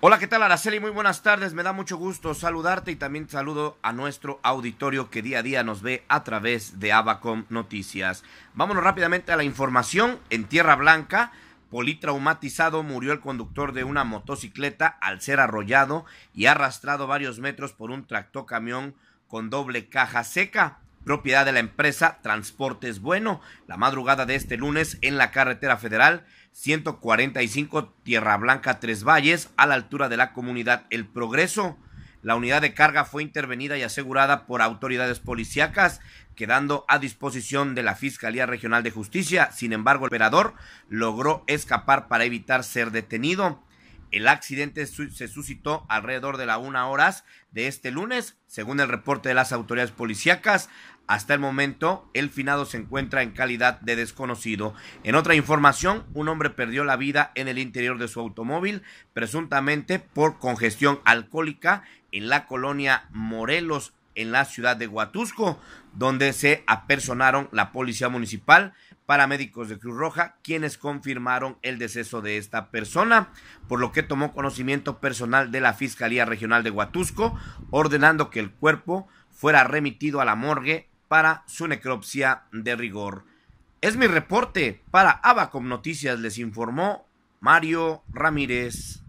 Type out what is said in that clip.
Hola, ¿qué tal Araceli? Muy buenas tardes, me da mucho gusto saludarte y también saludo a nuestro auditorio que día a día nos ve a través de Abacom Noticias. Vámonos rápidamente a la información en Tierra Blanca. Politraumatizado murió el conductor de una motocicleta al ser arrollado y arrastrado varios metros por un tractocamión con doble caja seca propiedad de la empresa Transportes Bueno, la madrugada de este lunes en la carretera federal 145 Tierra Blanca Tres Valles, a la altura de la comunidad El Progreso. La unidad de carga fue intervenida y asegurada por autoridades policíacas, quedando a disposición de la Fiscalía Regional de Justicia. Sin embargo, el operador logró escapar para evitar ser detenido. El accidente se suscitó alrededor de la una horas de este lunes, según el reporte de las autoridades policíacas. Hasta el momento, el finado se encuentra en calidad de desconocido. En otra información, un hombre perdió la vida en el interior de su automóvil, presuntamente por congestión alcohólica en la colonia Morelos en la ciudad de Huatusco, donde se apersonaron la policía municipal, paramédicos de Cruz Roja, quienes confirmaron el deceso de esta persona, por lo que tomó conocimiento personal de la Fiscalía Regional de Huatusco, ordenando que el cuerpo fuera remitido a la morgue para su necropsia de rigor. Es mi reporte para Abacom Noticias, les informó Mario Ramírez.